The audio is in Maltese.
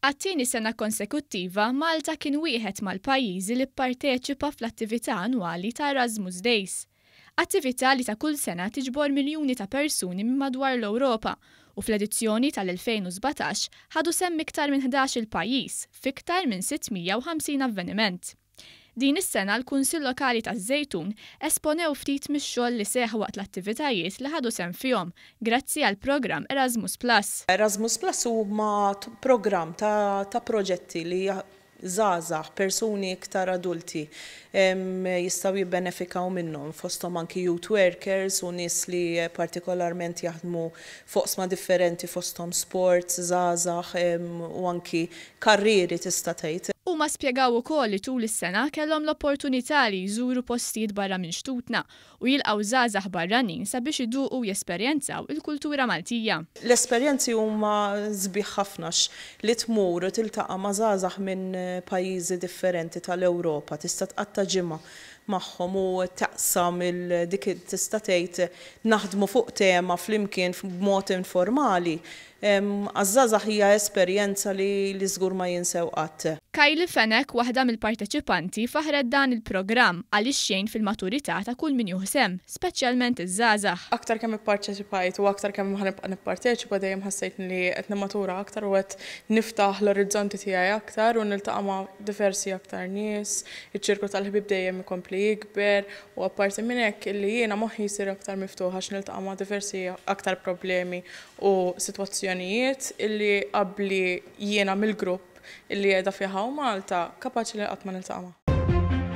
Għattini sena konsekuttiva, Malta kien wieħed mal-pajjiżi li pparteċipa fl-attività annwali ta' Erasmus Days. Attività li ta' kull sena tiġbor miljuni ta' persuni minn madwar l-Ewropa u fl-edizzjoni tal-2017 ħadu semm iktar minn 11 il-pajjiż fiktar minn 650 avveniment. Din is-sena l-Kunsill Lokali taż-Żejtun esponew ftit mix-xogħol li seħ waqt l-attivitajiet li ħadu sem fihom grazzi għal programm Erasmus Plus. Erasmus Plus huma programm ta', ta proġetti li zazax, persuni iktar adulti jistaw jibbenefikaw minnhom fostom anki youth workers u nis li partikolarment jaħdmu foqsma differenti fostom sports, zazax u anki karriri tista' tgħid. U ma spiegaw ukoll li tul is-sena kellhom l-opportunità li jżuru postijiet barra minn xtutna u jilqgħu żgħażagħ barranin sabiex iduqu jesperjenzaw il-kultura Maltija. L-esperjenzi huma żbieħ ħafnax li tmur u tiltaqa' ma' żgħażagħ minn eh, pajjiżi differenti tal-Ewropa tista' tqatta' ġimgħa magħhom u taqsam il-dik tista' tgħid naħdmu fuq tema flimkien b'mod informali Għazzazax hija esperjenza li li zgur ma jinsew qatt. Kajli Fenek waħda mill-parteċipanti faħred dan il-programm għaliex xejn fil-maturità ta' kull min juħsem, speċjalment iż-żazax. Aktar kemm ipparteċipajt u aktar kemm ħanibqa' nipparteċipa dejjem ħassejt li qed matura aktar u qed niftaħ l-orizzonti tiegħi aktar u niltaqa' ma' diversi aktar nies, iċ-ċirku tal-ħbib dejjem ikompli jikber u apparti minn hekk li jiena moħħi jsir aktar miftuħ għax niltaqa' ma' diversi aktar problemi u sitwazzjoni kwistjonijiet illi qabli jiena mill-grupp illi jeda fiħaw Malta kapaċi li għatman il-taqma.